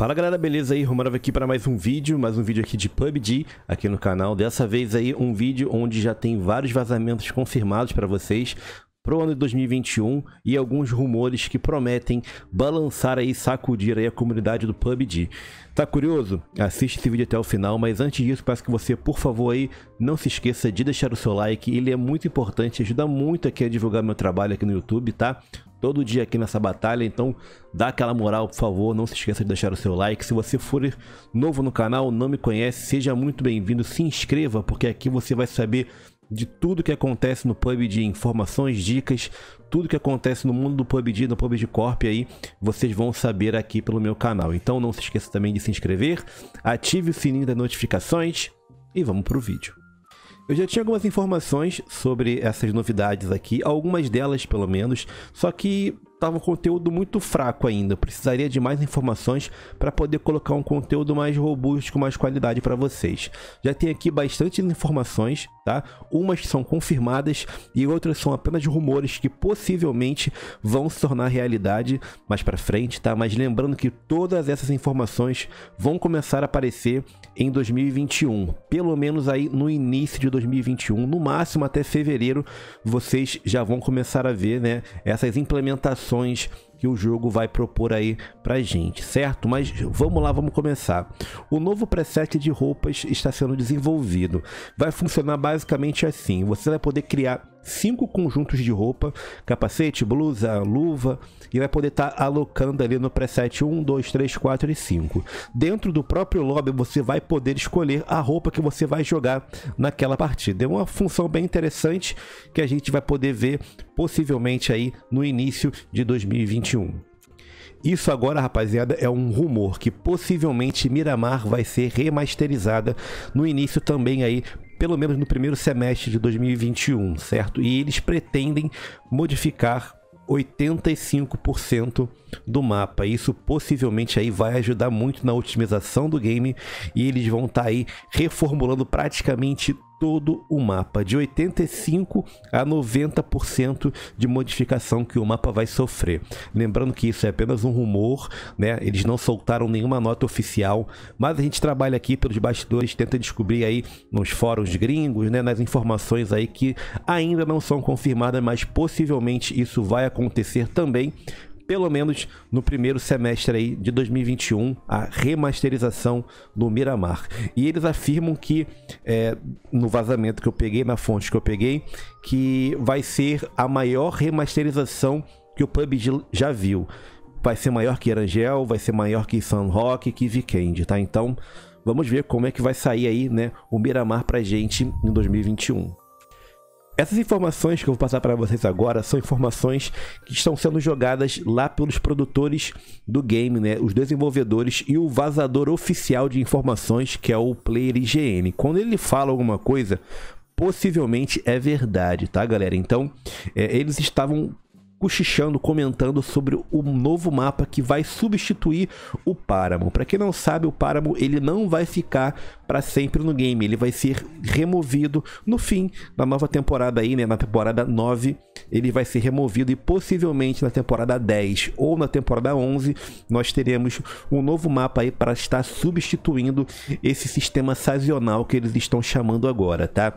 Fala galera, beleza aí? Romarov aqui para mais um vídeo, mais um vídeo aqui de PUBG aqui no canal. Dessa vez aí um vídeo onde já tem vários vazamentos confirmados para vocês para o ano de 2021 e alguns rumores que prometem balançar aí, sacudir aí a comunidade do PUBG. Tá curioso? Assiste esse vídeo até o final, mas antes disso peço que você, por favor aí, não se esqueça de deixar o seu like, ele é muito importante, ajuda muito aqui a divulgar meu trabalho aqui no YouTube, tá? todo dia aqui nessa batalha. Então dá aquela moral, por favor. Não se esqueça de deixar o seu like. Se você for novo no canal, não me conhece, seja muito bem-vindo. Se inscreva, porque aqui você vai saber de tudo que acontece no PUBG, informações, dicas, tudo que acontece no mundo do PUBG, no PUBG Corp aí, vocês vão saber aqui pelo meu canal. Então não se esqueça também de se inscrever, ative o sininho das notificações e vamos pro vídeo. Eu já tinha algumas informações sobre essas novidades aqui, algumas delas pelo menos, só que estava um conteúdo muito fraco ainda. precisaria de mais informações para poder colocar um conteúdo mais robusto, com mais qualidade para vocês. Já tem aqui bastante informações, tá? Umas são confirmadas e outras são apenas rumores que possivelmente vão se tornar realidade mais para frente, tá? Mas lembrando que todas essas informações vão começar a aparecer em 2021, pelo menos aí no início de 2021, no máximo até fevereiro, vocês já vão começar a ver, né, essas implementações opções que o jogo vai propor aí pra gente, certo? Mas vamos lá, vamos começar. O novo preset de roupas está sendo desenvolvido. Vai funcionar basicamente assim: você vai poder criar cinco conjuntos de roupa, capacete, blusa, luva, e vai poder estar tá alocando ali no preset 1, 2, 3, 4 e 5. Dentro do próprio lobby, você vai poder escolher a roupa que você vai jogar naquela partida. É uma função bem interessante que a gente vai poder ver possivelmente aí no início de 2021. Isso agora, rapaziada, é um rumor que possivelmente Miramar vai ser remasterizada no início também aí pelo menos no primeiro semestre de 2021, certo? E eles pretendem modificar 85% do mapa. Isso possivelmente aí vai ajudar muito na otimização do game e eles vão estar tá aí reformulando praticamente todo o mapa, de 85 a 90% de modificação que o mapa vai sofrer. Lembrando que isso é apenas um rumor, né? Eles não soltaram nenhuma nota oficial, mas a gente trabalha aqui pelos bastidores, tenta descobrir aí nos fóruns gringos, né, nas informações aí que ainda não são confirmadas, mas possivelmente isso vai acontecer também pelo menos no primeiro semestre aí de 2021, a remasterização do Miramar. E eles afirmam que, é, no vazamento que eu peguei, na fonte que eu peguei, que vai ser a maior remasterização que o PUBG já viu. Vai ser maior que Erangel, vai ser maior que Rock, que Vikendi, tá? Então, vamos ver como é que vai sair aí, né, o Miramar pra gente em 2021. Essas informações que eu vou passar para vocês agora são informações que estão sendo jogadas lá pelos produtores do game, né? Os desenvolvedores e o vazador oficial de informações, que é o Player IGN. Quando ele fala alguma coisa, possivelmente é verdade, tá, galera? Então, é, eles estavam cochichando, comentando sobre o novo mapa que vai substituir o Páramo. Para quem não sabe, o Páramo ele não vai ficar para sempre no game, ele vai ser removido no fim da nova temporada aí, né, na temporada 9, ele vai ser removido e possivelmente na temporada 10 ou na temporada 11 nós teremos um novo mapa aí para estar substituindo esse sistema sazonal que eles estão chamando agora, tá?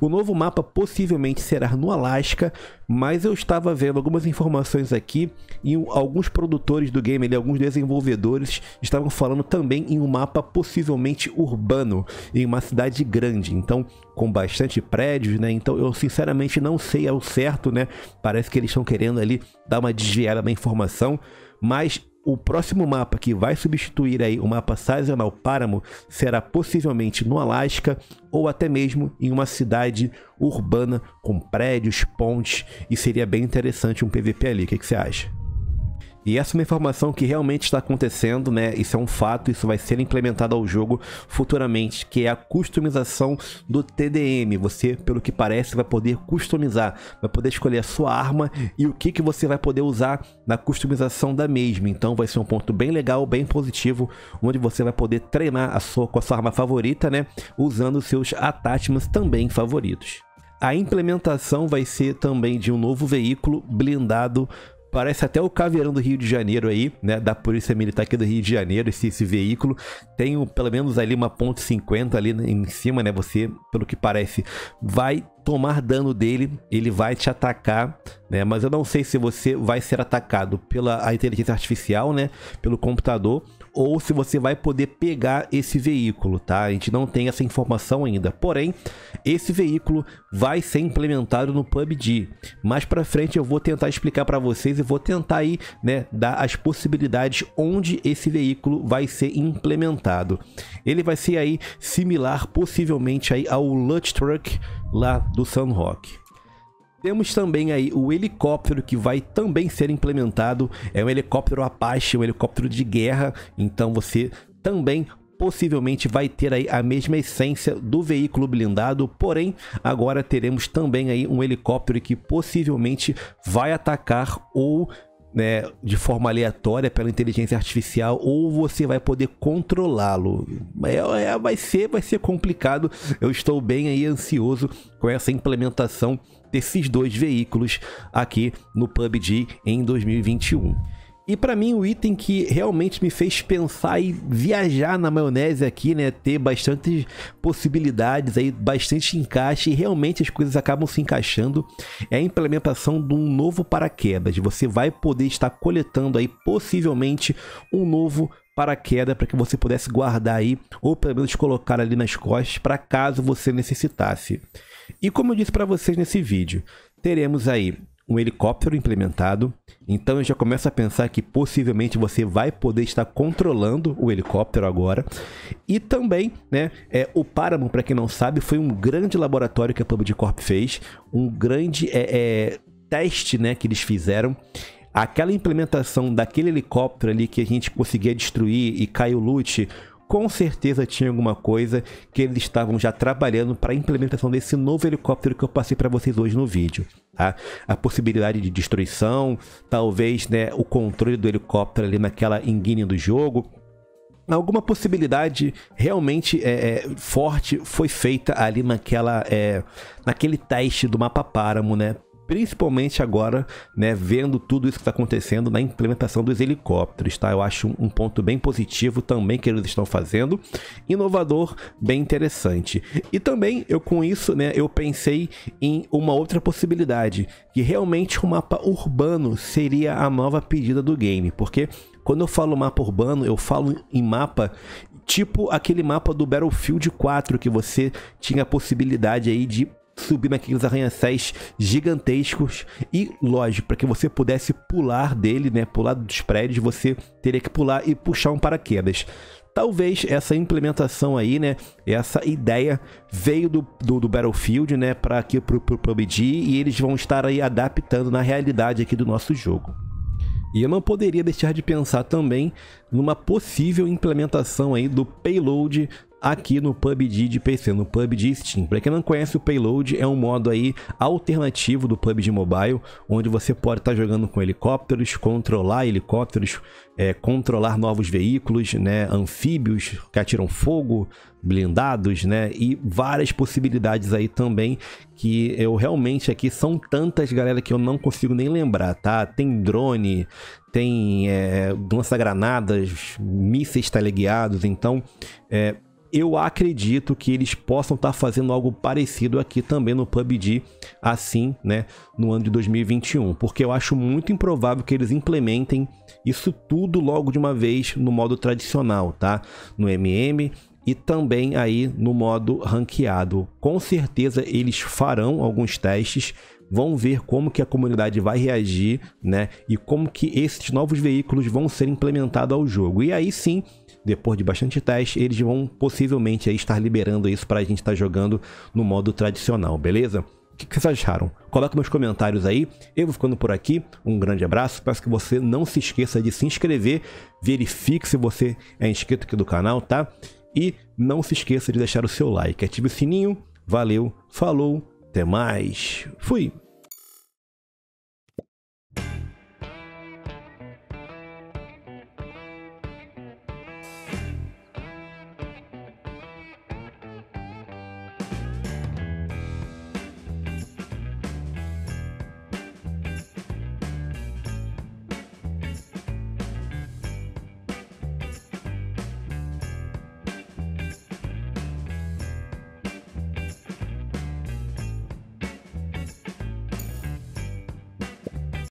O novo mapa possivelmente será no Alasca, mas eu estava vendo algumas informações aqui e alguns produtores do game, ali, alguns desenvolvedores, estavam falando também em um mapa possivelmente urbano, em uma cidade grande, então com bastante prédios, né? Então eu sinceramente não sei ao certo, né? Parece que eles estão querendo ali dar uma desviada na informação, mas o próximo mapa que vai substituir aí o mapa sazonal Páramo será possivelmente no Alasca ou até mesmo em uma cidade urbana com prédios, pontes e seria bem interessante um PVP ali. O que, que você acha? E essa é uma informação que realmente está acontecendo, né? Isso é um fato, isso vai ser implementado ao jogo futuramente, que é a customização do TDM. Você, pelo que parece, vai poder customizar, vai poder escolher a sua arma e o que, que você vai poder usar na customização da mesma. Então vai ser um ponto bem legal, bem positivo, onde você vai poder treinar a sua, com a sua arma favorita, né? Usando seus attachments também favoritos. A implementação vai ser também de um novo veículo blindado Parece até o caveirão do Rio de Janeiro aí, né? Da Polícia Militar aqui do Rio de Janeiro, esse, esse veículo. Tem um, pelo menos ali uma ponte 50 ali em cima, né? Você, pelo que parece, vai tomar dano dele, ele vai te atacar, né? Mas eu não sei se você vai ser atacado pela inteligência artificial, né? Pelo computador ou se você vai poder pegar esse veículo, tá? A gente não tem essa informação ainda. Porém, esse veículo vai ser implementado no PUBG. Mais para frente eu vou tentar explicar para vocês e vou tentar aí, né, dar as possibilidades onde esse veículo vai ser implementado. Ele vai ser aí similar possivelmente aí ao Lut Truck lá do Sunrock. Temos também aí o helicóptero que vai também ser implementado. É um helicóptero Apache, um helicóptero de guerra. Então você também possivelmente vai ter aí a mesma essência do veículo blindado, porém agora teremos também aí um helicóptero que possivelmente vai atacar ou né, de forma aleatória pela inteligência artificial ou você vai poder controlá-lo. É, é, vai ser, vai ser complicado. Eu estou bem aí ansioso com essa implementação desses dois veículos aqui no PUBG em 2021. E para mim o item que realmente me fez pensar e viajar na maionese aqui, né, ter bastantes possibilidades aí, bastante encaixe e realmente as coisas acabam se encaixando é a implementação de um novo paraquedas. Você vai poder estar coletando aí possivelmente um novo paraquedas para que você pudesse guardar aí ou pelo menos colocar ali nas costas para caso você necessitasse. E como eu disse para vocês nesse vídeo, teremos aí um helicóptero implementado. Então eu já começo a pensar que possivelmente você vai poder estar controlando o helicóptero agora. E também, né, é, o Paramount, para quem não sabe, foi um grande laboratório que a PUBG Corp fez, um grande é, é, teste, né, que eles fizeram. Aquela implementação daquele helicóptero ali que a gente conseguia destruir e caiu o loot com certeza tinha alguma coisa que eles estavam já trabalhando para a implementação desse novo helicóptero que eu passei para vocês hoje no vídeo. Tá? A possibilidade de destruição, talvez né, o controle do helicóptero ali naquela enguine do jogo, alguma possibilidade realmente é, é, forte foi feita ali naquela é, naquele teste do mapa páramo, né? principalmente agora, né, vendo tudo isso que está acontecendo na implementação dos helicópteros, tá? Eu acho um ponto bem positivo também que eles estão fazendo, inovador, bem interessante. E também eu com isso, né, eu pensei em uma outra possibilidade, que realmente o um mapa urbano seria a nova pedida do game, porque quando eu falo mapa urbano, eu falo em mapa tipo aquele mapa do Battlefield 4 que você tinha a possibilidade aí de subir naqueles arranha-céus gigantescos e, lógico, para que você pudesse pular dele, né, pular dos prédios, você teria que pular e puxar um paraquedas. Talvez essa implementação aí, né, essa ideia veio do, do, do Battlefield, né, para aqui pro, pro PUBG e eles vão estar aí adaptando na realidade aqui do nosso jogo. E eu não poderia deixar de pensar também numa possível implementação aí do payload aqui no PUBG de PC, no PUBG Steam. Para quem não conhece, o Payload é um modo aí alternativo do PUBG Mobile, onde você pode estar tá jogando com helicópteros, controlar helicópteros, é, controlar novos veículos, né, anfíbios que atiram fogo, blindados, né, e várias possibilidades aí também que eu realmente aqui são tantas galera que eu não consigo nem lembrar, tá? Tem drone, tem é, lança-granadas, mísseis teleguiados, então é, eu acredito que eles possam estar tá fazendo algo parecido aqui também no PUBG, assim, né, no ano de 2021, porque eu acho muito improvável que eles implementem isso tudo logo de uma vez no modo tradicional, tá? No MM e também aí no modo ranqueado. Com certeza eles farão alguns testes, Vão ver como que a comunidade vai reagir, né? E como que esses novos veículos vão ser implementados ao jogo. E aí sim, depois de bastante teste, eles vão possivelmente aí estar liberando isso para a gente estar tá jogando no modo tradicional, beleza? O que, que vocês acharam? Coloca nos comentários aí. Eu vou ficando por aqui. Um grande abraço. Peço que você não se esqueça de se inscrever. Verifique se você é inscrito aqui do canal, tá? E não se esqueça de deixar o seu like. Ative o sininho. Valeu, falou até mais. Fui.